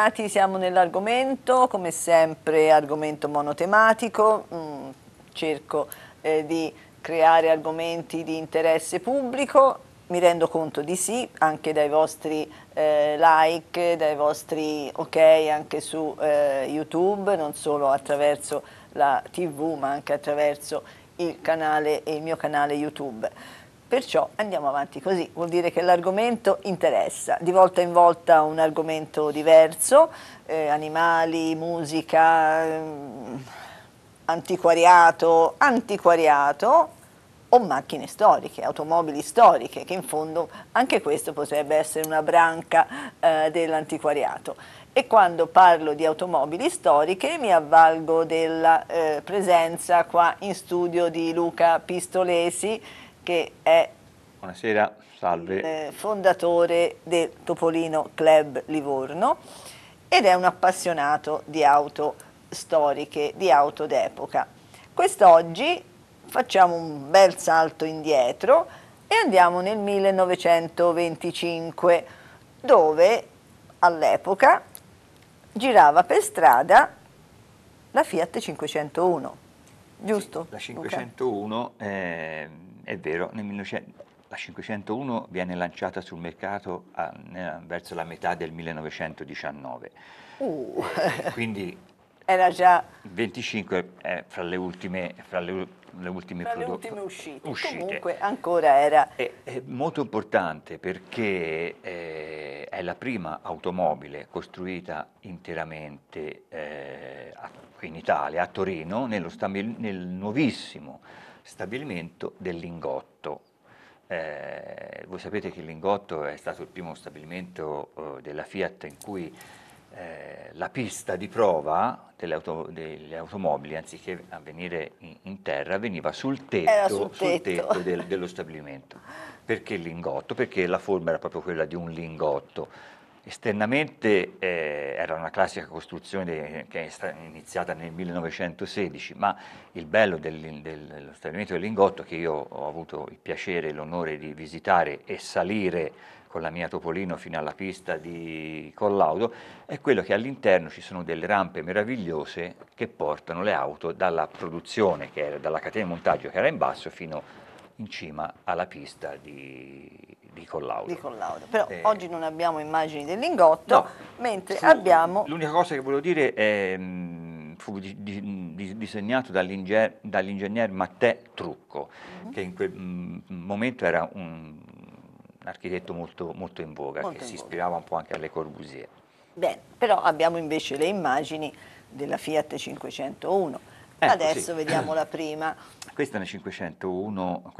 bentornati, siamo nell'argomento, come sempre argomento monotematico, mm, cerco eh, di creare argomenti di interesse pubblico, mi rendo conto di sì, anche dai vostri eh, like, dai vostri ok anche su eh, YouTube, non solo attraverso la tv ma anche attraverso il, canale, il mio canale YouTube. Perciò andiamo avanti così, vuol dire che l'argomento interessa, di volta in volta un argomento diverso, eh, animali, musica, ehm, antiquariato, antiquariato o macchine storiche, automobili storiche, che in fondo anche questo potrebbe essere una branca eh, dell'antiquariato. E quando parlo di automobili storiche mi avvalgo della eh, presenza qua in studio di Luca Pistolesi, che è Buonasera, salve. Eh, fondatore del Topolino Club Livorno ed è un appassionato di auto storiche, di auto d'epoca. Quest'oggi facciamo un bel salto indietro e andiamo nel 1925 dove all'epoca girava per strada la Fiat 501, giusto? Sì, la 501 okay. eh, è vero, nel 1900, la 501 viene lanciata sul mercato a, nella, verso la metà del 1919. Uh. Eh, quindi era già 25 eh, fra le ultime, fra le, le ultime, fra le ultime uscite. uscite. Comunque ancora era è, è molto importante perché eh, è la prima automobile costruita interamente eh, in Italia, a Torino, nello, nel nuovissimo stabilimento del Lingotto. Eh, voi sapete che il Lingotto è stato il primo stabilimento eh, della Fiat in cui eh, la pista di prova delle, auto, delle automobili, anziché avvenire in, in, terra, veniva sul tetto, sul sul tetto. tetto del, dello stabilimento. Perché il lingotto? Perché la forma era proprio quella di un lingotto. Esternamente eh, era una classica costruzione che è iniziata nel 1916, ma il bello del, del, dello stabilimento del Lingotto, che io ho avuto il piacere e l'onore di visitare e salire con la mia Topolino fino alla pista di Collaudo, è quello che all'interno ci sono delle rampe meravigliose che portano le auto dalla produzione, che era, dalla catena di montaggio che era in basso, fino in cima alla pista di, di Collaudo. Di Collaudo. Però eh, oggi non abbiamo immagini del lingotto, no, mentre fu, abbiamo... L'unica cosa che volevo dire è... Mm, fu di, di, disegnato dall'ingegner, dall'ingegner Mattè Trucco, mm-hmm. che in quel m, mm, momento era un, un architetto molto, molto, in voga, molto che in si voga. ispirava un po' anche alle Corbusier. Bene, però abbiamo invece le immagini della Fiat 501 Ecco, Adesso sì. vediamo la prima. Questa è la 501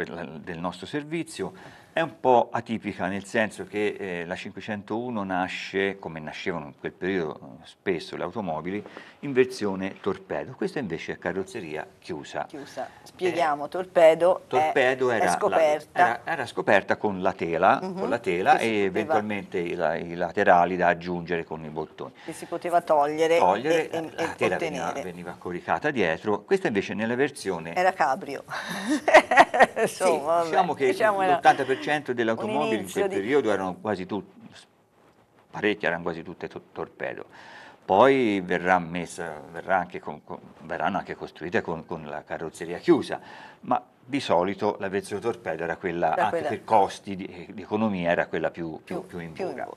del nostro servizio, è un po' atipica nel senso che eh, la 501 nasce, come nascevano in quel periodo eh, spesso le automobili, in versione torpedo. Questa invece è carrozzeria chiusa. Chiusa. Eh, Spieghiamo, eh, torpedo, torpedo è, era, è scoperta. La, era, era, scoperta con la tela, uh mhm. -huh, con la tela e poteva, eventualmente i, la, i, laterali da aggiungere con i bottoni. Che si poteva togliere, togliere e, e, la, la tela veniva, veniva coricata dietro. Questa invece nella versione... Era cabrio. Insomma, sì, diciamo che diciamo l'80% delle automobili in quel di... periodo erano quasi tutte, parecchie erano quasi tutte to torpedo. Poi verrà messa, verrà anche con, con, verranno anche costruite con, con, la carrozzeria chiusa, ma di solito la versione torpedo era quella, da anche quella... per costi di, eh, di, economia, era quella più, più, più in voga.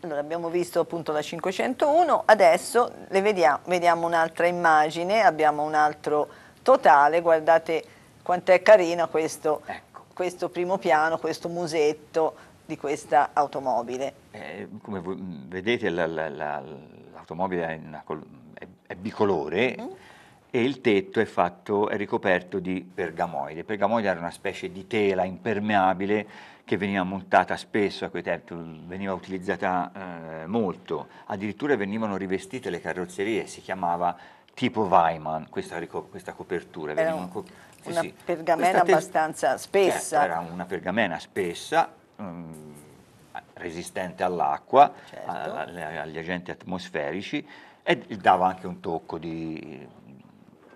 Allora, abbiamo visto appunto la 501, adesso vediamo, vediamo un'altra immagine, abbiamo un altro totale, guardate quanto è carino questo, ecco. questo primo piano, questo musetto di questa automobile. Eh, come vedete la, la, la, l'automobile è, una, è, è bicolore mm. e il tetto è, fatto, è ricoperto di pergamoide. Pergamoide era una specie di tela impermeabile che veniva montata spesso a quei tempi, veniva utilizzata eh, molto, addirittura venivano rivestite le carrozzerie, si chiamava tipo Weiman, questa, questa copertura. Era un, co- sì, una sì. pergamena te- abbastanza spessa. Certo, era una pergamena spessa, um, resistente all'acqua, certo. a, a, agli agenti atmosferici e dava anche un tocco di,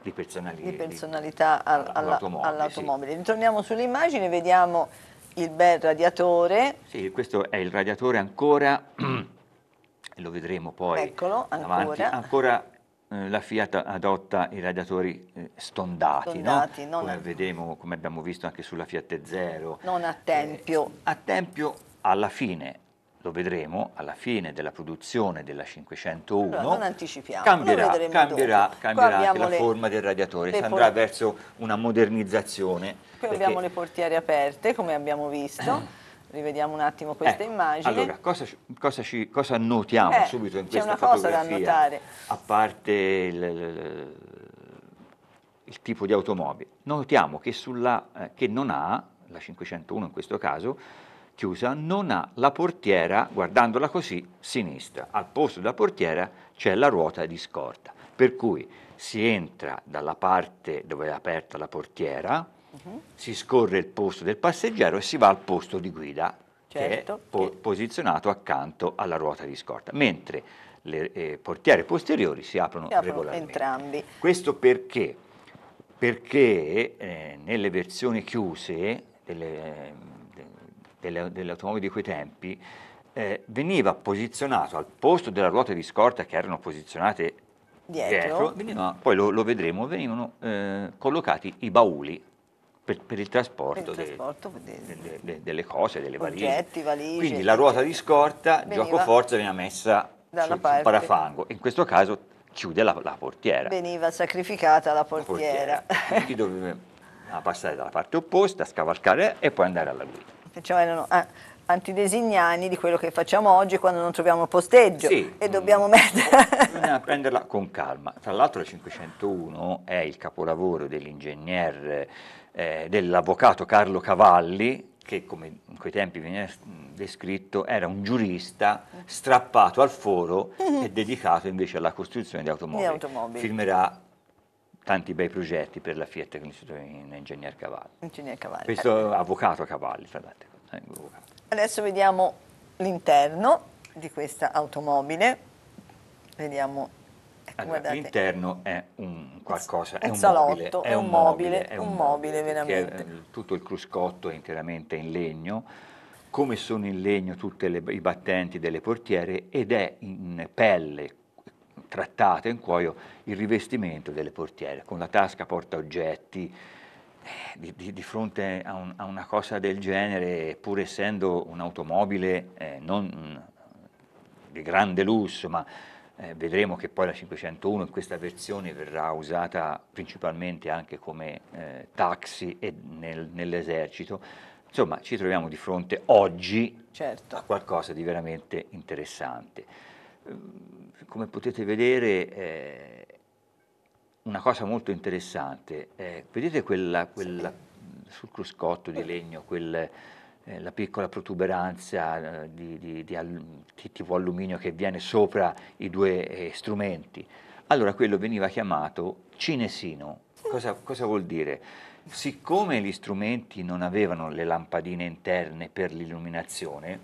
di, personali- di personalità di, all- all'automobile. all'automobile. Sì. Ritorniamo sull'immagine, vediamo il bel radiatore. Sì, questo è il radiatore ancora, lo vedremo poi. Eccolo, ancora. Avanti, ancora eh, la Fiat adotta i radiatori stondati, eh, stondati no? come, vedemo, come abbiamo visto anche sulla Fiat Zero. Non a eh, tempio. Eh, a tempio alla fine, lo vedremo, alla fine della produzione della 501, allora, non anticipiamo, cambierà, cambierà, cambierà anche la le, forma del radiatore, si andrà verso una modernizzazione. Qui perché... abbiamo le portiere aperte, come abbiamo visto. Rivediamo un attimo questa eh, immagine. Allora, cosa, cosa, ci, cosa notiamo eh, subito in questa fotografia? C'è una cosa da notare. A parte il, il, il tipo di automobile. Notiamo che, sulla, eh, che non ha, la 501 in questo caso, chiusa, non ha la portiera, guardandola così, sinistra. Al posto della portiera c'è la ruota di scorta. Per cui si entra dalla parte dove è aperta la portiera, si scorre il posto del passeggero e si va al posto di guida certo, che è certo, po- che... posizionato accanto alla ruota di scorta, mentre le eh, portiere posteriori si aprono, si aprono regolarmente. Entrambi. Questo perché? Perché eh, nelle versioni chiuse delle, delle, delle automobili di quei tempi eh, veniva posizionato al posto della ruota di scorta che erano posizionate dietro, dietro venivano, poi lo, lo, vedremo, venivano eh, collocati i bauli per, per il trasporto, per il trasporto de, de, de, delle cose, delle oggetti, valigie. Quindi la ruota di scorta, veniva, gioco forza, viene messa sul, parafango. In questo caso chiude la, la portiera. Veniva sacrificata la portiera. La portiera. Quindi doveva passare dalla parte opposta, scavalcare e poi andare alla guida. Facciamo, erano, ah, antidesignani di quello che facciamo oggi quando non troviamo posteggio sì, e dobbiamo metterla. Bisogna prenderla con calma. Tra l'altro la 501 è il capolavoro dell'ingegnere eh, dell'avvocato Carlo Cavalli, che come in quei tempi veniva mm, descritto, era un giurista strappato al foro mhm. e dedicato invece alla costruzione di automobili. Di automobili. Filmerà tanti bei progetti per la Fiat con l'Istituto in Ingegner Cavalli. Ingegner Cavalli. Questo eh. avvocato Cavalli, tra l'altro. Adesso vediamo l'interno di questa automobile. Vediamo allora, l'interno è un qualcosa, è un, salotto, mobile, è un mobile, è un mobile, veramente. È, eh, tutto il cruscotto è interamente in legno, come sono in legno tutti i battenti delle portiere ed è in pelle trattata in cuoio il rivestimento delle portiere, con la tasca porta oggetti, eh, di, di, di, fronte a, un, a, una cosa del genere, pur essendo un'automobile eh, non di grande lusso, ma eh, vedremo che poi la 501 in questa versione verrà usata principalmente anche come eh, taxi e nel, nell'esercito. Insomma, ci troviamo di fronte oggi certo. a qualcosa di veramente interessante. Ehm, come potete vedere, eh, una cosa molto interessante, eh, vedete quella, quella, sul cruscotto di legno, quel, eh, la piccola protuberanza eh, di, di, di tipo alluminio che viene sopra i due eh, strumenti. Allora quello veniva chiamato cinesino. Cosa, cosa vuol dire? Siccome gli strumenti non avevano le lampadine interne per l'illuminazione,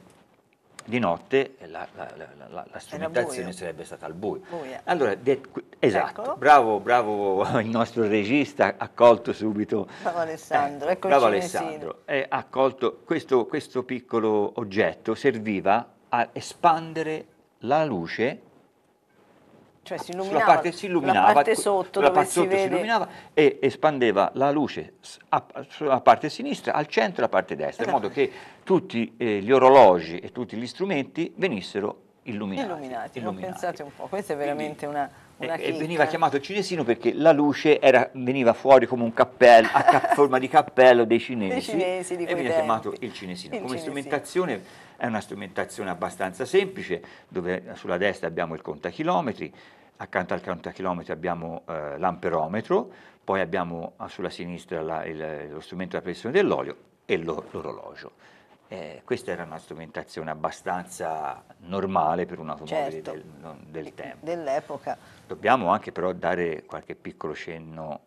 di notte la, la, la, la strumentazione sarebbe stata al buio. buio. Allora, de, esatto, Eccolo. bravo, bravo il nostro regista, accolto subito. Bravo eh, Alessandro, eh, bravo Alessandro eh, ha questo, questo piccolo oggetto, serviva a espandere la luce cioè si illuminava, sulla parte, si illuminava, la parte sotto, la parte sotto si, si, illuminava e espandeva la luce a, sulla parte sinistra, al centro e alla parte destra, in esatto. modo che tutti eh, gli orologi e tutti gli strumenti venissero illuminati. Illuminati, illuminati. pensate un po', questa è veramente Quindi, una... Eh, e, veniva chiamato cinesino perché la luce era, veniva fuori come un cappello, a ca forma di cappello dei cinesi, dei cinesi di e veniva tempi. chiamato il cinesino. Il come cinesino. strumentazione è una strumentazione abbastanza semplice, dove sulla destra abbiamo il contachilometri, accanto al contachilometri abbiamo eh, l'amperometro, poi abbiamo ah, sulla sinistra la, il, lo strumento della pressione dell'olio e l'orologio. Eh, questa era una strumentazione abbastanza normale per un'automobile certo, del, del tempo. Dell'epoca. Dobbiamo anche però dare qualche piccolo cenno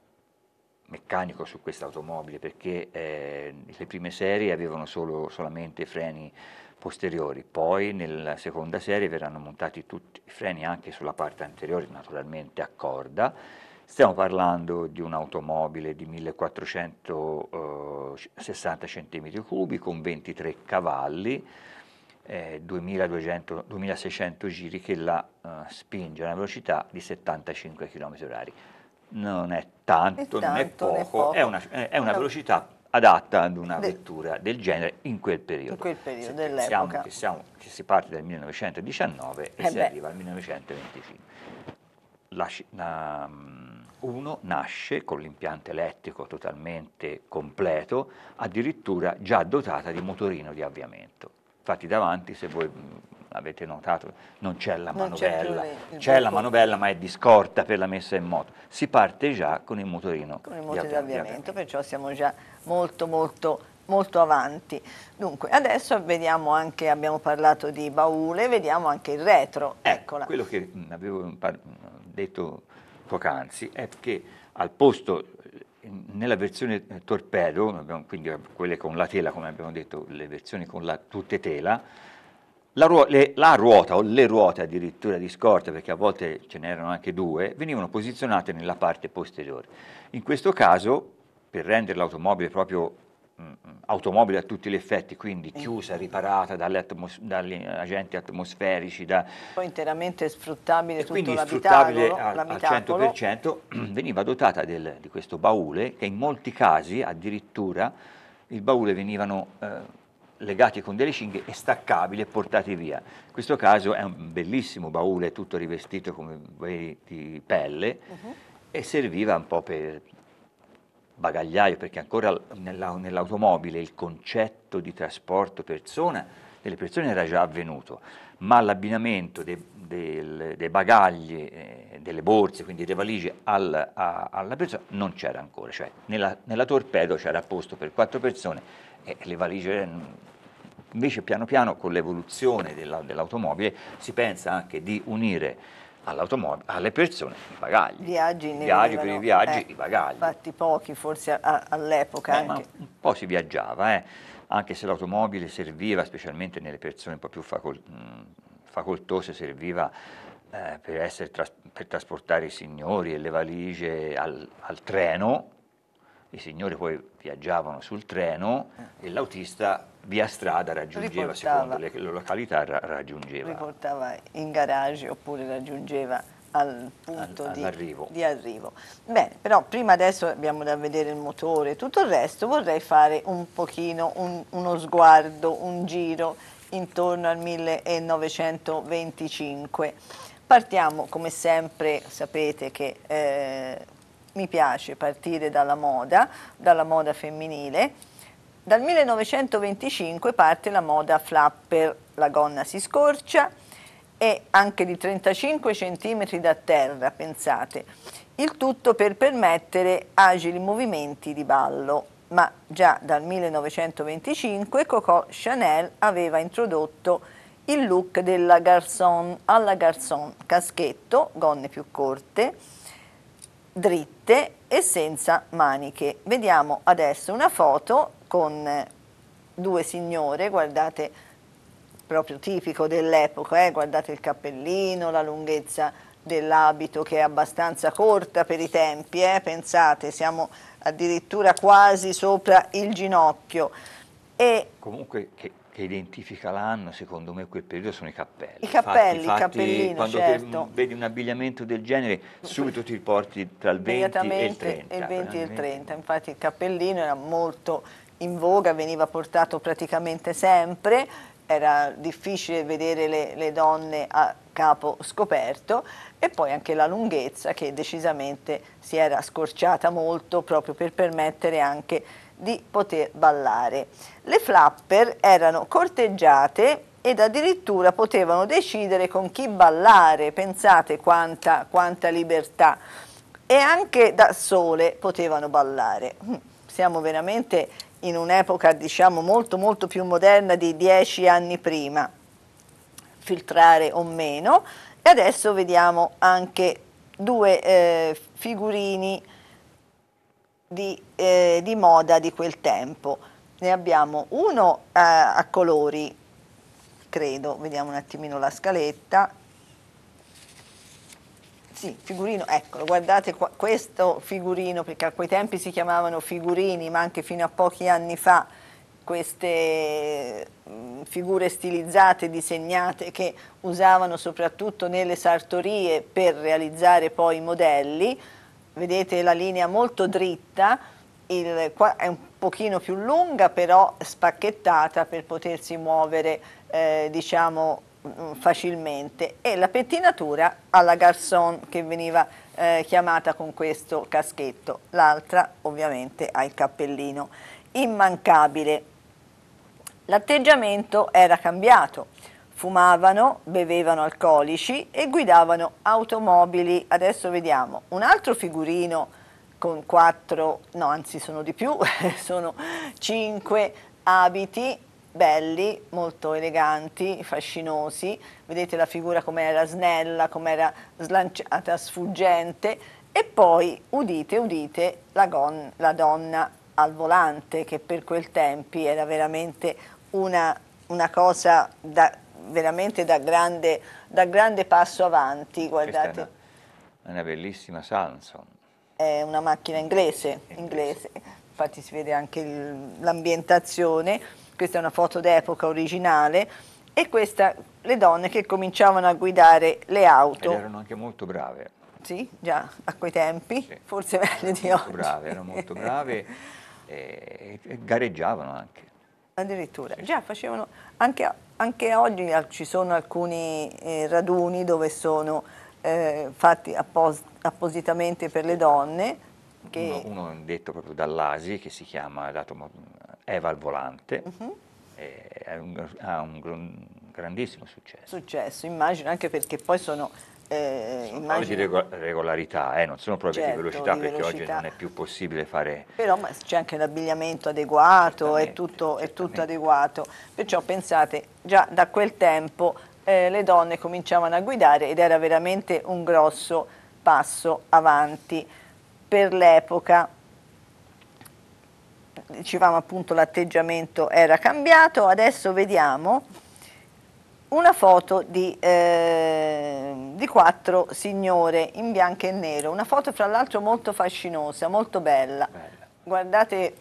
meccanico su questa automobile perché eh, le prime serie avevano solo, solamente freni posteriori. Poi nella seconda serie verranno montati tutti i freni anche sulla parte anteriore, naturalmente a corda. Stiamo parlando di un'automobile di 1460 eh, cm3 con 23 cavalli, eh, 2200, 2600 giri che la eh, spinge a una velocità di 75 km/h. Non è tanto, è tanto non è poco, è, poco. è una, è una no. velocità adatta ad una vettura del genere in quel periodo. In quel periodo dell'epoca. Che, siamo, che si parte dal 1919 e eh si beh. arriva al 1925. la, mm, uno nasce con l'impianto elettrico totalmente completo, addirittura già dotata di motorino di avviamento. Infatti davanti, se voi mm, avete notato, non c'è la manovella, c'è la manovella ma è di scorta per la messa in moto, si parte già con il motorino. Con il moto di, avviamento, di avviamento, perciò siamo già molto molto molto avanti. Dunque, adesso vediamo anche, abbiamo parlato di baule, vediamo anche il retro. Eh, Eccola. Eh, quello che mm, avevo mm, detto poc'anzi è che al posto, eh, nella versione eh, torpedo, quindi quelle con la tela, come abbiamo detto, le versioni con la tutte tela, la, ruo- le, la, ruota o le ruote addirittura di scorta, perché a volte ce n'erano anche due, venivano posizionate nella parte posteriore. In questo caso, per rendere l'automobile proprio mh, mm, mm, automobile a tutti gli effetti, quindi mm. chiusa, riparata atmos- dagli agenti atmosferici, da... poi interamente sfruttabile tutto quindi sfruttabile al, al 100%, veniva dotata del, di questo baule che in molti casi addirittura il baule venivano eh, legati con delle cinghie e staccabili e portati via. In questo caso è un bellissimo baule tutto rivestito come, di pelle uh-huh. e serviva un po' per bagagliaio perché ancora nell'automobile il concetto di trasporto persona, delle persone era già avvenuto, ma l'abbinamento dei, dei, dei bagagli, eh, delle borse, quindi delle valigie al, a, alla persona non c'era ancora, cioè nella, nella torpedo c'era posto per quattro persone e le valigie Invece piano piano con l'evoluzione della, dell'automobile si pensa anche di unire alle persone i bagagli. Viaggi viaggi per i viaggi, eh, i bagagli. Infatti pochi forse a, all'epoca eh, anche. un po' si viaggiava, eh, anche se l'automobile serviva, specialmente nelle persone un po' più facol- facoltose, serviva eh, per, essere, per, trasportare i signori e le valigie al, al treno i signori poi viaggiavano sul treno eh. e l'autista via strada raggiungeva, riportava, secondo le, le località, ra, raggiungeva. Riportava in garage oppure raggiungeva al punto al, di, arrivo. di, arrivo. Bene, però prima adesso abbiamo da vedere il motore e tutto il resto, vorrei fare un pochino, un, uno sguardo, un giro intorno al 1925. Partiamo come sempre, sapete che... Eh, mi piace partire dalla moda, dalla moda femminile. Dal 1925 parte la moda flapper, la gonna si scorcia e anche di 35 cm da terra, pensate. Il tutto per permettere agili movimenti di ballo. Ma già dal 1925 Coco Chanel aveva introdotto il look della garçon alla garçon, caschetto, gonne più corte, dritte e senza maniche. Vediamo adesso una foto con eh, due signore, guardate proprio tipico dell'epoca, eh? guardate il cappellino, la lunghezza dell'abito che è abbastanza corta per i tempi, eh? pensate siamo addirittura quasi sopra il ginocchio. E Comunque che che identifica l'anno, secondo me, quel periodo sono i cappelli. I cappelli, fatti, i cappellini, quando certo. vedi un abbigliamento del genere, subito ti porti tra il 20 e il 30. Il 20 e il 30, infatti il cappellino era molto in voga, veniva portato praticamente sempre, era difficile vedere le, le donne a capo scoperto e poi anche la lunghezza che decisamente si era scorciata molto proprio per permettere anche di poter ballare. Le flapper erano corteggiate ed addirittura potevano decidere con chi ballare, pensate quanta, quanta libertà, e anche da sole potevano ballare. Hm, siamo veramente in un'epoca diciamo molto molto più moderna di dieci anni prima, filtrare o meno, e adesso vediamo anche due eh, figurini di, eh, di moda di quel tempo. Ne abbiamo uno eh, a colori, credo, vediamo un attimino la scaletta. Sì, figurino, eccolo, guardate qua, questo figurino, perché a quei tempi si chiamavano figurini, ma anche fino a pochi anni fa queste mm, figure stilizzate, disegnate, che usavano soprattutto nelle sartorie per realizzare poi i modelli, vedete la linea molto dritta, il, qua è un pochino più lunga però spacchettata per potersi muovere eh, diciamo mm, facilmente e la pettinatura alla garçon che veniva eh, chiamata con questo caschetto, l'altra ovviamente ha il cappellino immancabile. L'atteggiamento era cambiato, fumavano, bevevano alcolici e guidavano automobili. Adesso vediamo un altro figurino con quattro, no anzi sono di più, sono cinque abiti belli, molto eleganti, fascinosi, vedete la figura com'era snella, com'era slanciata, sfuggente e poi, udite, udite, la, gon, la donna al volante che per quel tempi era veramente una, una cosa da veramente da grande, da grande passo avanti. Guardate. è una, una, bellissima Samson. È una macchina inglese, inglese. infatti si vede anche l'ambientazione. Questa è una foto d'epoca originale e queste le donne che cominciavano a guidare le auto. Ed erano anche molto brave. Sì, già a quei tempi, sì. forse meglio di oggi. Brave, erano molto brave e, e gareggiavano anche. Addirittura, sì. già facevano anche anche oggi ah, ci sono alcuni eh, raduni dove sono eh, fatti appos appositamente per le donne. Che... Uno, uno, detto proprio dall'ASI che si chiama Eva al volante, uh -huh. eh, ha un, ha un grandissimo successo. Successo, immagino, anche perché poi sono eh, immagino... Sono di regolarità, eh, non sono proprio certo, di velocità di perché velocità. oggi non è più possibile fare... Però c'è anche l'abbigliamento adeguato, è tutto, è tutto adeguato, perciò pensate già da quel tempo eh, le donne cominciavano a guidare ed era veramente un grosso passo avanti per l'epoca. Dicevamo appunto l'atteggiamento era cambiato, adesso vediamo una foto di, eh, di, quattro signore in bianco e nero, una foto fra l'altro molto fascinosa, molto bella. bella. Guardate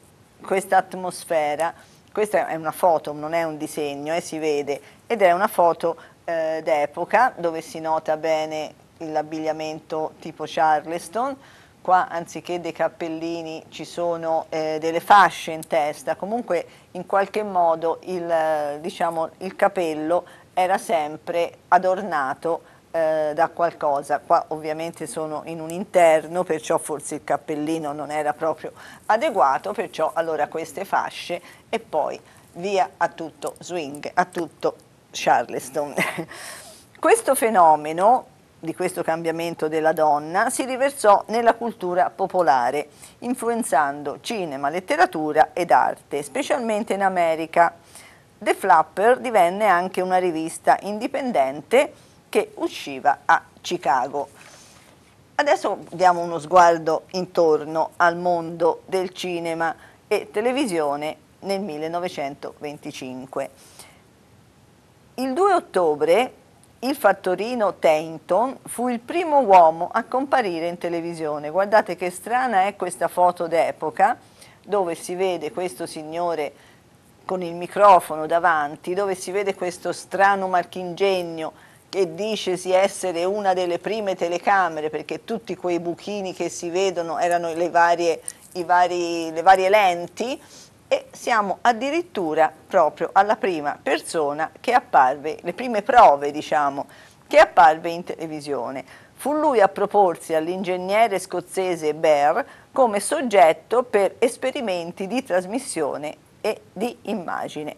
questa atmosfera, questa è una foto, non è un disegno, eh, si vede, ed è una foto eh, d'epoca dove si nota bene l'abbigliamento tipo Charleston, qua anziché dei cappellini ci sono eh, delle fasce in testa, comunque in qualche modo il, diciamo, il capello era sempre adornato eh, da qualcosa. Qua ovviamente sono in un interno, perciò forse il cappellino non era proprio adeguato, perciò allora queste fasce e poi via a tutto swing, a tutto Charleston. questo fenomeno di questo cambiamento della donna si riversò nella cultura popolare, influenzando cinema, letteratura ed arte, specialmente in America The Flapper divenne anche una rivista indipendente che usciva a Chicago. Adesso diamo uno sguardo intorno al mondo del cinema e televisione nel 1925. Il 2 ottobre il fattorino Tainton fu il primo uomo a comparire in televisione. Guardate che strana è questa foto d'epoca dove si vede questo signore con il microfono davanti dove si vede questo strano marchingegno che dice dicesi essere una delle prime telecamere perché tutti quei buchini che si vedono erano le varie, vari, le varie lenti e siamo addirittura proprio alla prima persona che apparve, le prime prove diciamo, che apparve in televisione. Fu lui a proporsi all'ingegnere scozzese Baer come soggetto per esperimenti di trasmissione e di immagine.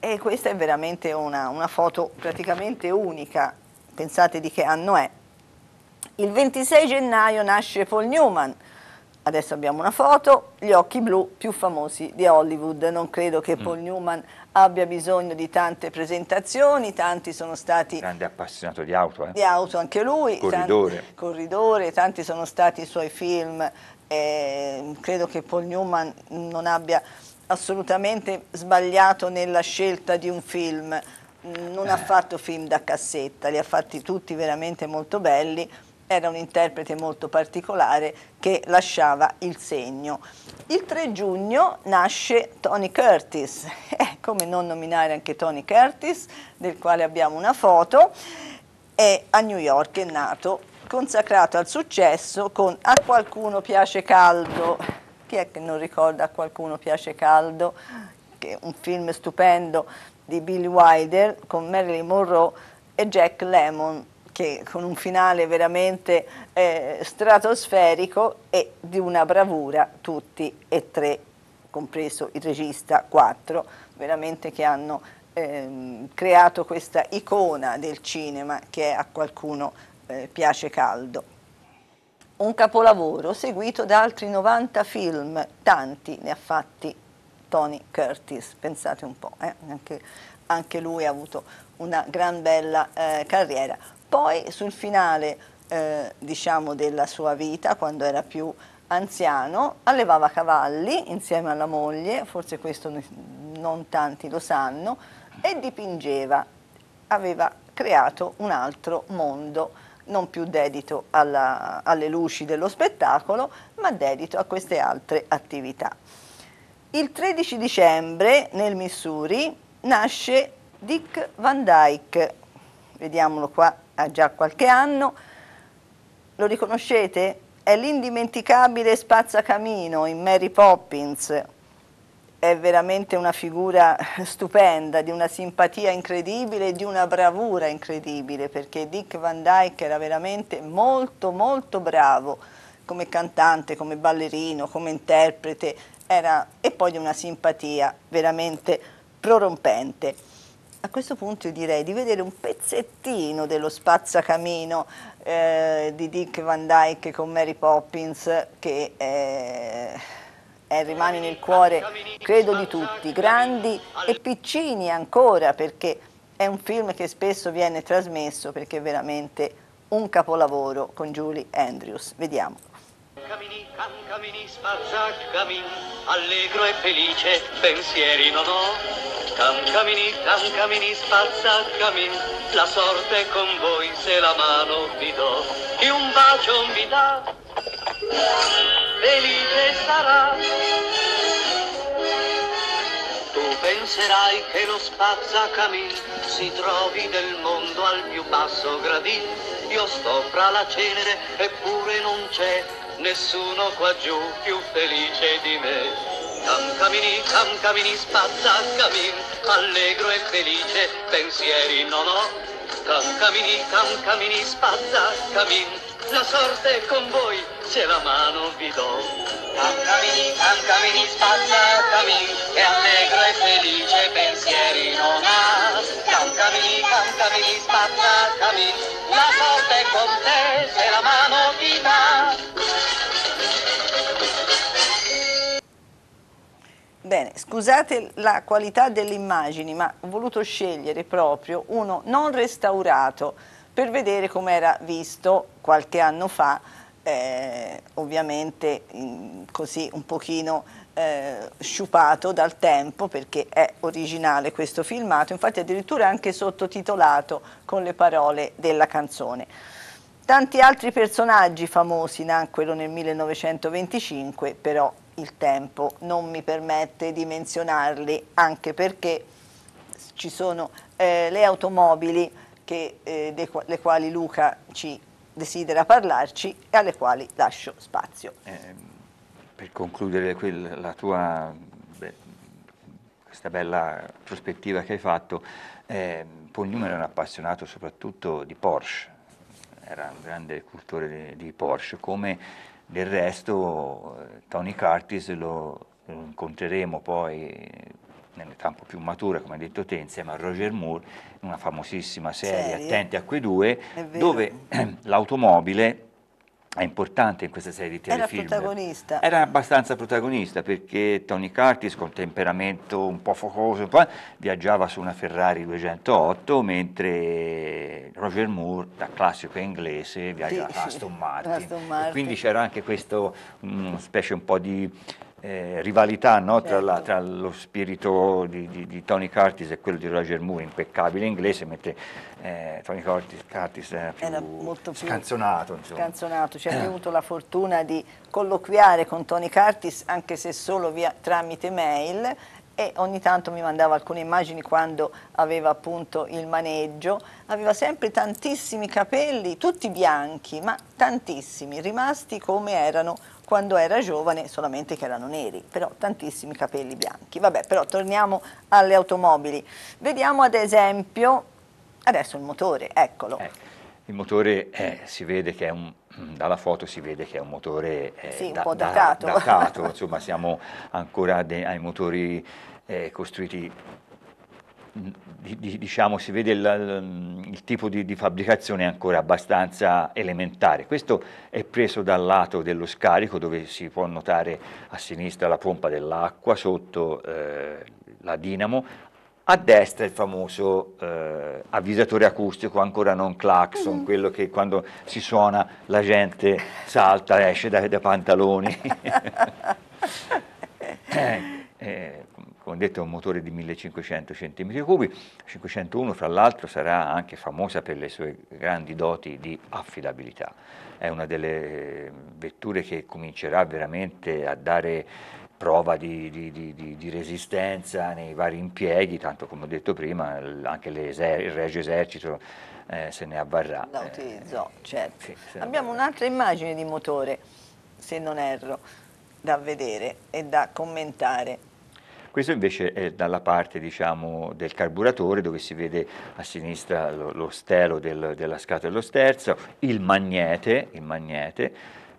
E questa è veramente una, una foto praticamente unica, pensate di che anno è. Il 26 gennaio nasce Paul Newman, adesso abbiamo una foto, gli occhi blu più famosi di Hollywood, non credo che mm. Paul mm. Newman abbia bisogno di tante presentazioni, tanti sono stati... Grande appassionato di auto, eh? Di auto anche lui. Corridore. Tanti, corridore, tanti sono stati i suoi film, eh, credo che Paul Newman non abbia assolutamente sbagliato nella scelta di un film, non eh. ha fatto film da cassetta, li ha fatti tutti veramente molto belli, era un interprete molto particolare che lasciava il segno. Il 3 giugno nasce Tony Curtis, eh, come non nominare anche Tony Curtis, del quale abbiamo una foto, e a New York è nato, consacrato al successo con A qualcuno piace caldo, chi è che non ricorda a qualcuno Piace Caldo, che è un film stupendo di Bill Wilder con Marilyn Monroe e Jack Lemmon, che con un finale veramente eh, stratosferico e di una bravura tutti e tre, compreso il regista, quattro, veramente che hanno ehm, creato questa icona del cinema che a qualcuno eh, piace caldo un capolavoro seguito da altri 90 film, tanti ne ha fatti Tony Curtis, pensate un po', eh? anche, anche, lui ha avuto una gran bella eh, carriera. Poi sul finale eh, diciamo della sua vita, quando era più anziano, allevava cavalli insieme alla moglie, forse questo non tanti lo sanno, e dipingeva, aveva creato un altro mondo non più dedito alla, alle luci dello spettacolo, ma dedito a queste altre attività. Il 13 dicembre nel Missouri nasce Dick Van Dyke, vediamolo qua, ha già qualche anno, lo riconoscete? È l'indimenticabile spazzacamino in Mary Poppins, è veramente una figura stupenda, di una simpatia incredibile e di una bravura incredibile, perché Dick Van Dyke era veramente molto molto bravo come cantante, come ballerino, come interprete, era, e poi di una simpatia veramente prorompente. A questo punto io direi di vedere un pezzettino dello spazzacamino eh, di Dick Van Dyke con Mary Poppins che... Eh, eh, rimane nel cuore, credo, di tutti, grandi e piccini ancora, perché è un film che spesso viene trasmesso perché è veramente un capolavoro con Julie Andrews. Vediamo. Camini, can, camini, spazzac, camin, allegro e felice, pensieri non ho. Can, camini, can, camini, spazzac, camin, la sorte è con voi se la mano vi do, chi un bacio vi dà felice sarà. Tu penserai che lo spazzacamin si trovi del mondo al più basso gradin. Io sto fra la cenere eppure non c'è nessuno qua giù più felice di me. Cam camini, cam camini, spazzacamin, allegro e felice, pensieri non ho. Cam camini, cam camini, spazzacamin, la sorte è con voi se la mano vi do. Cantami, cantami, spazzatami, che allegro e felice pensieri non ha. Cantami, cantami, spazzatami, la sorte è con te se la mano vi dà. Bene, scusate la qualità delle immagini, ma ho voluto scegliere proprio uno non restaurato per vedere come era visto qualche anno fa eh, ovviamente così un pochino eh, sciupato dal tempo perché è originale questo filmato, infatti addirittura è anche sottotitolato con le parole della canzone. Tanti altri personaggi famosi nacquero nel 1925, però il tempo non mi permette di menzionarli, anche perché ci sono eh, le automobili che, eh, le quali Luca ci desidera parlarci e alle quali lascio spazio. Eh, per concludere quel, la tua, beh, questa bella prospettiva che hai fatto, eh, Pognum era un appassionato soprattutto di Porsche, era un grande cultore di, di Porsche, come del resto eh, Tony Curtis lo, lo incontreremo poi nell'età un po' più matura, come ha detto te, insieme a Roger Moore una famosissima serie, serie? Attenti a quei due, dove ehm, l'automobile è importante in questa serie di telefilm. Era protagonista. Era abbastanza protagonista perché Tony Curtis con temperamento un po' focoso un po', viaggiava su una Ferrari 208 mentre Roger Moore da classico inglese viaggia sì. a Aston Martin. Aston Martin. Quindi c'era anche questo um, specie un po' di eh, rivalità no, certo. tra, la, certo. tra, lo spirito di, di, di, Tony Curtis e quello di Roger Moore, impeccabile inglese, mentre eh, Tony Curtis, Curtis era, eh, era molto più scanzonato. Insomma. Scanzonato, cioè eh. abbiamo avuto la fortuna di colloquiare con Tony Curtis anche se solo via, tramite mail e ogni tanto mi mandava alcune immagini quando aveva appunto il maneggio, aveva sempre tantissimi capelli, tutti bianchi, ma tantissimi, rimasti come erano quando era giovane, solamente che erano neri, però tantissimi capelli bianchi. Vabbè, però torniamo alle automobili. Vediamo ad esempio, adesso il motore, eccolo. Eh, il motore è, eh, si vede che è un dalla foto si vede che è un motore eh, sì, un da, po' datato, da, datato. insomma siamo ancora de, ai motori eh, costruiti diciamo, si vede il, il tipo di, di, fabbricazione ancora abbastanza elementare. Questo è preso dal lato dello scarico dove si può notare a sinistra la pompa dell'acqua, sotto eh, la dinamo, a destra il famoso eh, avvisatore acustico, ancora non clacson, mm -hmm. quello che quando si suona la gente salta, esce dai, dai pantaloni. eh, eh come detto è un motore di 1500 cm3, 501 fra l'altro sarà anche famosa per le sue grandi doti di affidabilità, è una delle eh, vetture che comincerà veramente a dare prova di, di, di, di, resistenza nei vari impieghi, tanto come ho detto prima, anche il Regio Esercito eh, se ne avvarrà. La utilizzò, eh, certo. Sì, Abbiamo un'altra immagine di motore, se non erro, da vedere e da commentare. Questo invece è dalla parte diciamo, del carburatore dove si vede a sinistra lo, lo stelo del, della scatola dello sterzo, il magnete, il magnete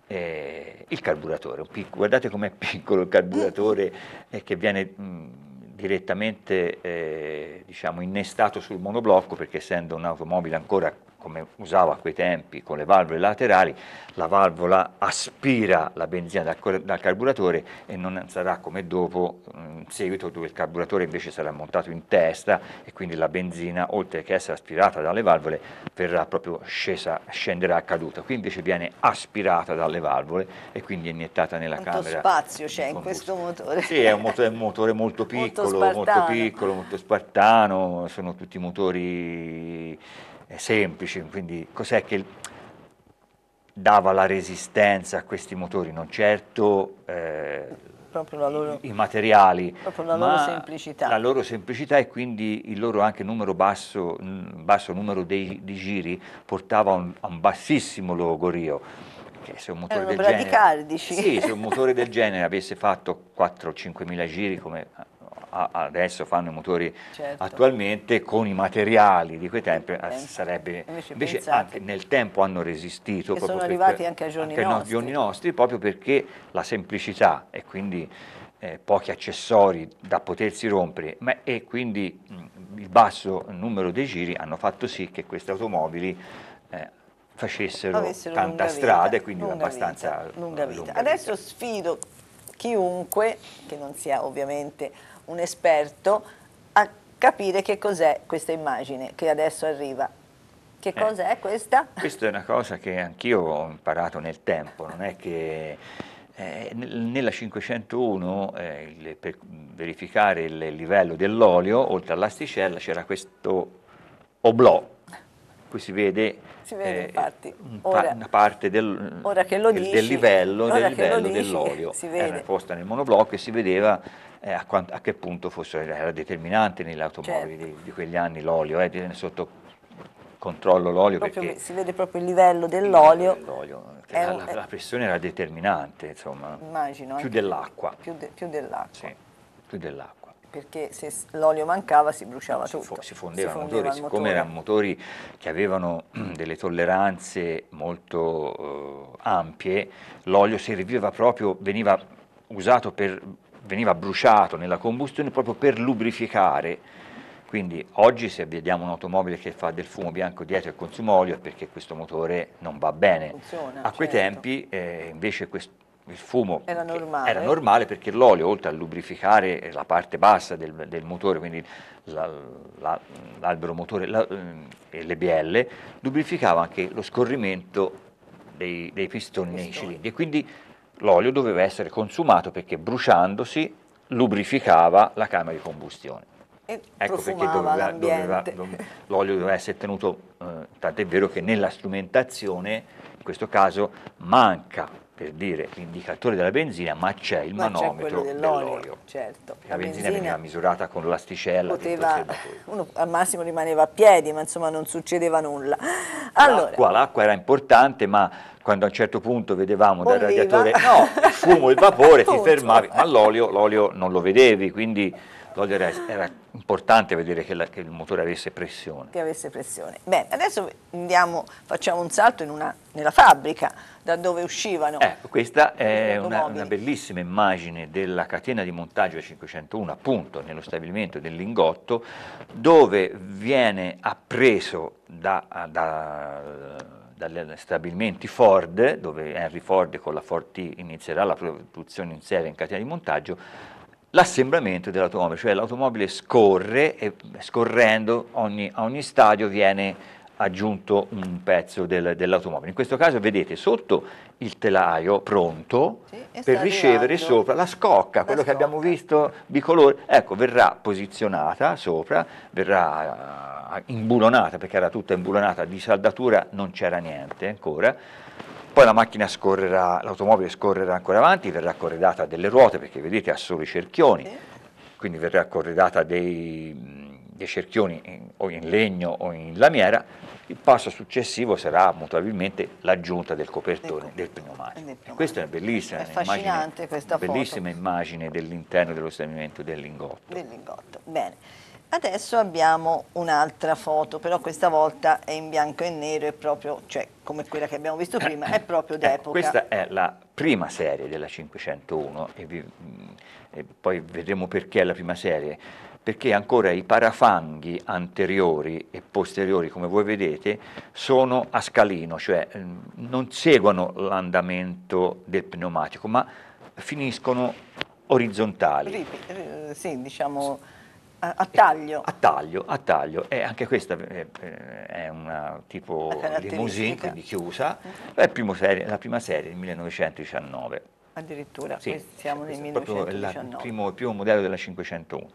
eh, il carburatore, piccolo, guardate com'è piccolo il carburatore eh, che viene mh, direttamente eh, diciamo, innestato sul monoblocco perché essendo un'automobile ancora come usava a quei tempi con le valvole laterali, la valvola aspira la benzina dal, dal carburatore e non sarà come dopo mm, in seguito dove il carburatore invece sarà montato in testa e quindi la benzina oltre che essere aspirata dalle valvole verrà proprio scesa, scenderà a caduta, qui invece viene aspirata dalle valvole e quindi iniettata nella Quanto camera. Quanto spazio c'è in questo motore? Sì, è un motore, un motore molto piccolo, molto, molto piccolo, molto spartano, sono tutti motori semplice, quindi cos'è che dava la resistenza a questi motori? Non certo eh, loro, i materiali, la ma loro la loro semplicità e quindi il loro anche numero basso, basso numero dei, di giri portava un, a un bassissimo logorio che se un motore del genere sì, se un motore del genere avesse fatto 4-5 mila giri come adesso fanno i motori certo. attualmente con i materiali di quei tempi eh. sarebbe invece, invece anche nel tempo hanno resistito che sono arrivati per, anche ai giorni, anche nostri. giorni nostri proprio perché la semplicità e quindi eh, pochi accessori da potersi rompere ma, e quindi mh, mm, il basso numero dei giri hanno fatto sì che queste automobili eh, facessero Avessero tanta strada e quindi lunga abbastanza vita, lunga vita. Lunga Adesso sfido chiunque, che non sia ovviamente un esperto a capire che cos'è questa immagine che adesso arriva. Che eh, cosa questa? Questa è una cosa che anch'io ho imparato nel tempo, non è che eh, nella 501 eh, il, per verificare il livello dell'olio, oltre all'asticella c'era questo oblò, qui si vede, si vede eh, infatti, ora, una parte del, del, dici, del livello, del livello dell'olio, era posta nel monoblocco e si vedeva eh, a, quant- a, che punto fosse, era determinante nelle automobili certo. di, di, quegli anni l'olio, eh, sotto controllo l'olio perché si vede proprio il livello dell'olio, il livello dell'olio è, la, la, la, pressione era determinante insomma immagino più dell'acqua più, de, più dell'acqua sì, più dell'acqua perché se l'olio mancava si bruciava si tutto. Fo- si fondevano fondeva motori, siccome motore. erano motori che avevano delle tolleranze molto eh, ampie, l'olio serviva proprio, veniva usato per veniva bruciato nella combustione proprio per lubrificare. Quindi oggi se vediamo un'automobile che fa del fumo bianco dietro e consuma olio è perché questo motore non va bene. Funziona, A quei certo. tempi eh, invece questo il fumo era normale. era normale, perché l'olio oltre a lubrificare la parte bassa del, del motore, quindi l'albero la, motore la, mm, e le bielle, lubrificava anche lo scorrimento dei, dei pistoni, pistoni nei cilindri e quindi l'olio doveva essere consumato perché bruciandosi lubrificava la camera di combustione. E ecco perché doveva, doveva, l'olio doveva essere tenuto, eh, tant'è vero che nella strumentazione, in questo caso, manca per dire l'indicatore della benzina, ma c'è il ma manometro c'è dell'olio. dell'olio. Certo. La, la benzina, benzina veniva misurata con l'asticella. Poteva, uno al massimo rimaneva a piedi, ma insomma non succedeva nulla. Allora. L'acqua, l'acqua era importante, ma quando a un certo punto vedevamo Bolliva. dal radiatore no, il fumo, il vapore, ti fermavi, ma l'olio, l'olio non lo vedevi, quindi l'olio era, era importante vedere che, la, che, il motore avesse pressione. Che avesse pressione. Bene, adesso andiamo, facciamo un salto una, nella fabbrica, da dove uscivano. Ecco, questa è una, una, bellissima immagine della catena di montaggio 501, appunto, nello stabilimento del Lingotto, dove viene appreso da, da dagli stabilimenti Ford, dove Henry Ford con la Ford T inizierà la produzione in serie in catena di montaggio, l'assemblamento dell'automobile, cioè l'automobile scorre e scorrendo ogni, a ogni stadio viene aggiunto un pezzo del, dell'automobile. In questo caso vedete sotto il telaio pronto sì, per ricevere arrivando. sopra la scocca, la quello scocca. che abbiamo visto bicolore, ecco verrà posizionata sopra, verrà eh, imbulonata perché era tutta imbulonata, di saldatura non c'era niente ancora, poi la macchina scorrerà, l'automobile scorrerà ancora avanti, verrà corredata delle ruote perché vedete ha solo i cerchioni, sì. quindi verrà corredata dei dei cerchioni in, o in legno o in lamiera, il passo successivo sarà mutabilmente l'aggiunta del copertone del, del pneumatico. Questa è una bellissima, è immagine, bellissima immagine dell'interno dello stabilimento del lingotto. Del lingotto. Bene. Adesso abbiamo un'altra foto, però questa volta è in bianco e nero, proprio, cioè come quella che abbiamo visto prima, è proprio ecco, d'epoca. Ecco, questa è la prima serie della 501 e, vi, mm, e, poi vedremo perché è la prima serie perché ancora i parafanghi anteriori e posteriori, come voi vedete, sono a scalino, cioè ehm, non seguono l'andamento del pneumatico, ma finiscono orizzontali. Sì, eh, diciamo a taglio. A taglio, a taglio. E anche questa eh, eh, è un tipo limousine, quindi chiusa, è la prima serie del 1919. Addirittura, sì, siamo nel 1919. Il primo, primo modello della 501.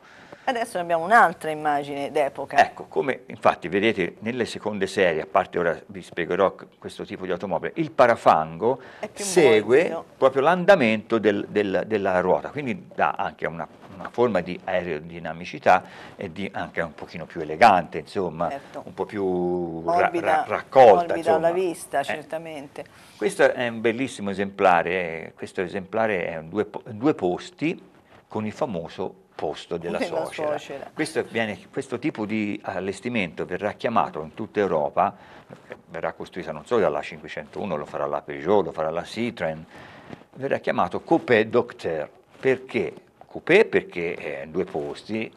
Adesso abbiamo un'altra immagine d'epoca. Ecco, come infatti vedete nelle seconde serie, a parte ora vi spiegherò questo tipo di automobile, il parafango segue morbido. proprio l'andamento del, del, della ruota, quindi dà anche una una forma di aerodinamicità e di anche un pochino più elegante, insomma, certo. un po' più morbida, ra raccolta. Morbida insomma. alla vista, eh. certamente. Questo è un bellissimo esemplare, questo esemplare è due, due posti con il famoso posto della suocera. Questo, viene, questo, tipo di allestimento verrà chiamato in tutta Europa, verrà costruita non solo dalla 501, lo farà la Peugeot, lo farà la Citroën, verrà chiamato Copé Docteur. Perché? coupé perché eh, due posti,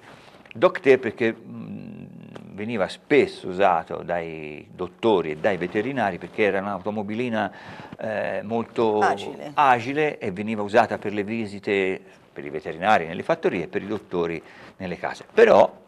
docteur perché mh, mm, veniva spesso usato dai dottori e dai veterinari perché era un'automobilina eh, molto agile. agile e veniva usata per le visite per i veterinari nelle fattorie e per i dottori nelle case. Però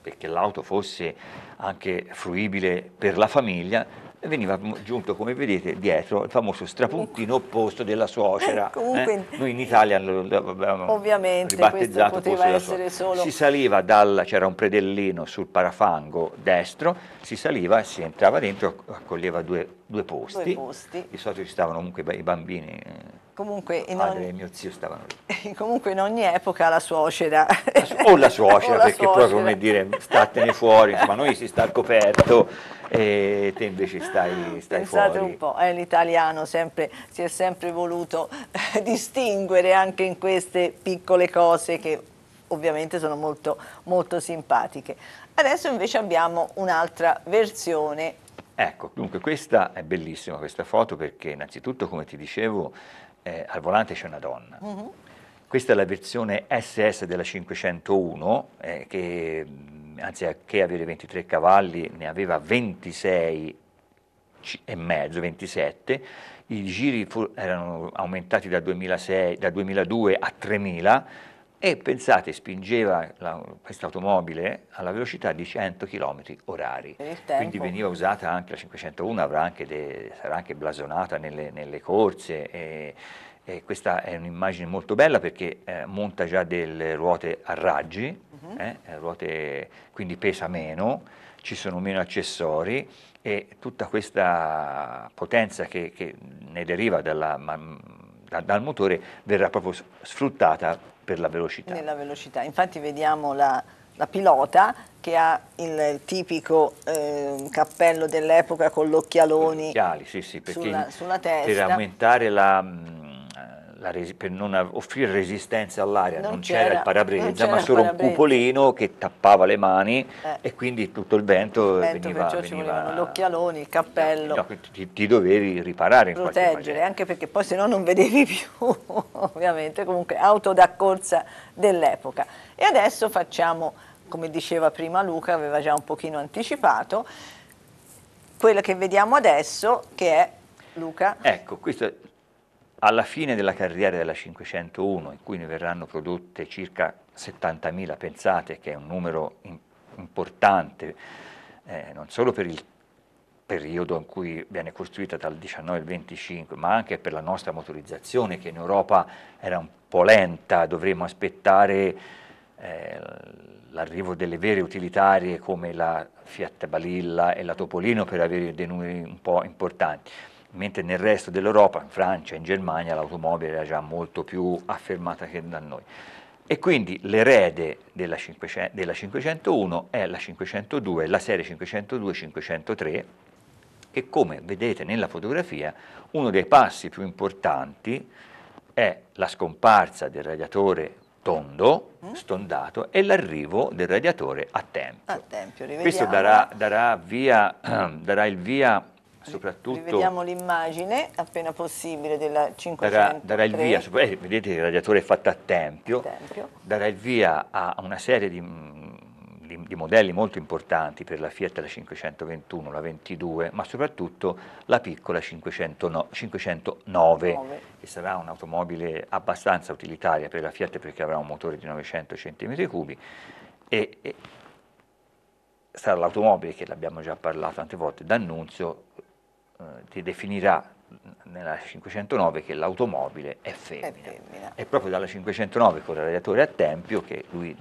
perché l'auto fosse anche fruibile per la famiglia, veniva giunto, come vedete, dietro il famoso strapuntino opposto della suocera. Eh, comunque, eh? Noi in Italia lo abbiamo ovviamente ribattezzato poteva essere solo. Si saliva dal, c'era un predellino sul parafango destro, si saliva, si entrava dentro, accoglieva due, due posti. Due posti. Di solito ci stavano comunque i bambini. Eh, Comunque in, ogni, comunque in ogni epoca la suocera. O la suocera, o la perché proprio come dire, statene fuori, ma noi si sta al coperto e te invece stai, stai Pensate fuori. un po', eh, l'italiano sempre, si è sempre voluto distinguere anche in queste piccole cose che ovviamente sono molto, molto simpatiche. Adesso invece abbiamo un'altra versione Ecco, dunque questa è bellissima questa foto perché innanzitutto come ti dicevo eh, al volante c'è una donna. Mm -hmm. Questa è la versione SS della 501, eh, che mm, anziché eh, avere 23 cavalli ne aveva 26 e mezzo, 27, i giri erano aumentati da, 2006, da 2002 a 3000, e pensate spingeva questa automobile alla velocità di 100 km orari, quindi veniva usata anche la 501, anche de, sarà anche blasonata nelle, nelle corse. E, e questa è un'immagine molto bella perché eh, monta già delle ruote a raggi, uh mhm. eh, -huh. eh, ruote, quindi pesa meno, ci sono meno accessori e tutta questa potenza che, che ne deriva dalla, ma, da, dal motore verrà proprio sfruttata per la velocità. Nella velocità, infatti vediamo la, la pilota che ha il tipico eh, cappello dell'epoca con gli sì, sì, sulla, sulla, testa. Per aumentare la mm, res- per non offrire resistenza all'aria, non, non c'era, c'era, il parabrezza, c'era ma solo parabrezza. un cupolino che tappava le mani eh. e quindi tutto il vento, il vento veniva... Perciò veniva... ci volevano gli occhialoni, il cappello. No, ti, ti, dovevi riparare in qualche maniera. anche perché poi se no non vedevi più, ovviamente, comunque auto da corsa dell'epoca. E adesso facciamo, come diceva prima Luca, aveva già un pochino anticipato, quella che vediamo adesso che è Luca. Ecco, questo alla fine della carriera della 501, in cui ne verranno prodotte circa 70.000, pensate che è un numero importante, eh, non solo per il periodo in cui viene costruita dal 19 al 25, ma anche per la nostra motorizzazione che in Europa era un po' lenta, dovremmo aspettare eh, l'arrivo delle vere utilitarie come la Fiat Balilla e la Topolino per avere dei numeri un po' importanti mentre nel resto dell'Europa, in Francia, in Germania, l'automobile era già molto più affermata che da noi. E quindi l'erede della, 500, della 501 è la 502, la serie 502-503, che come vedete nella fotografia, uno dei passi più importanti è la scomparsa del radiatore tondo, mm? stondato, e l'arrivo del radiatore a tempio. A tempio Questo darà, darà, via, darà il via soprattutto... Vediamo l'immagine, appena possibile, della 500. Darà, il via, eh, vedete il radiatore è fatto a tempio, tempio, darà il via a una serie di, mm, di, di, modelli molto importanti per la Fiat, la 521, la 22, ma soprattutto la piccola 509, 509 che sarà un'automobile abbastanza utilitaria per la Fiat perché avrà un motore di 900 cm3 e, e sarà l'automobile che l'abbiamo già parlato tante volte, d'annunzio eh, ti definirà nella 509 che l'automobile è femmina. è femmina. È proprio dalla 509 con il radiatore a tempio che lui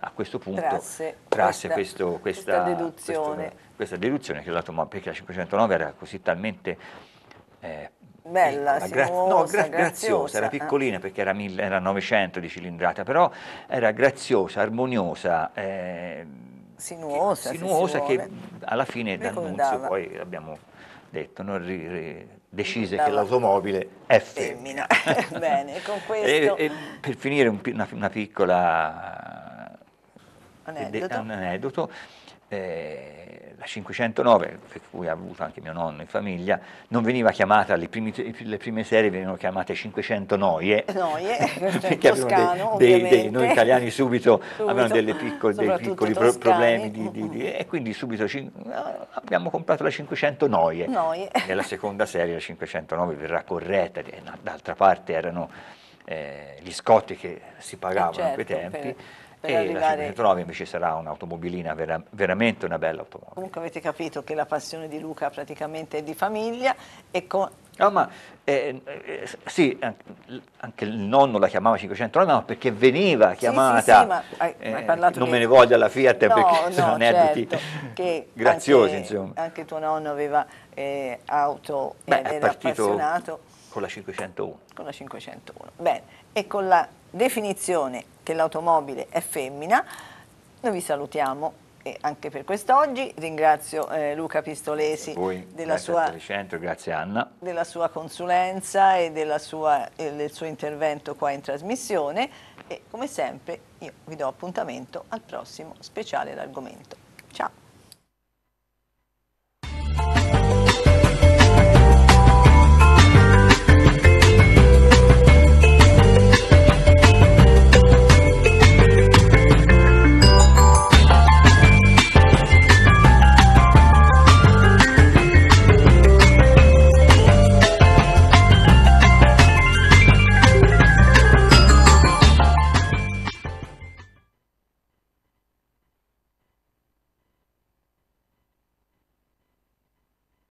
a questo punto trasse, trasse questa, questo, questa, questa, deduzione. Questo, questa deduzione che l'automobile, perché la 509 era così talmente... Eh, Bella, piccola, gra- no, gra- graziosa, era piccolina eh. perché era, mille, era 900 di cilindrata, però era graziosa, armoniosa, eh, sinuosa, che, sinuosa che alla fine D'Annunzio poi abbiamo detto, no? ri, ri, decise La che l'automobile è femmina. Bene, con questo... E, e per finire un, una, una, piccola... Aneddoto. aneddoto eh, la 509, per cui ha avuto anche mio nonno in famiglia, non veniva chiamata, le, primi, le prime serie venivano chiamate 500 noie, cioè noie perché toscano, dei, dei, dei, noi italiani subito, subito avevano piccole, dei piccoli pro, problemi di, di, di, e quindi subito cin, abbiamo comprato la 500 noie. noie. Nella seconda serie la 509 verrà corretta, d'altra parte erano eh, gli scotti che si pagavano certo, a quei certo, tempi. Per per e arrivare... trovi invece sarà un'automobilina, vera, veramente una bella automobile. Comunque avete capito che la passione di Luca praticamente è di famiglia e con... No, ma eh, eh, sì, anche il nonno la chiamava 500 ma perché veniva chiamata. Sì, sì, sì ma hai, hai eh, parlato eh, non me ne voglia la Fiat no, perché no, sono certo, aneddoti certo, graziosi. Anche, insomma. anche tuo nonno aveva eh, auto Beh, ed era appassionato. Con la 501. Con la 501, bene, e con la definizione che l'automobile è femmina. Noi vi salutiamo e anche per quest'oggi. Ringrazio eh, Luca Pistolesi voi, della, sua, della, sua, consulenza e, sua, e, del suo intervento qua in trasmissione e come sempre io vi do appuntamento al prossimo speciale d'argomento.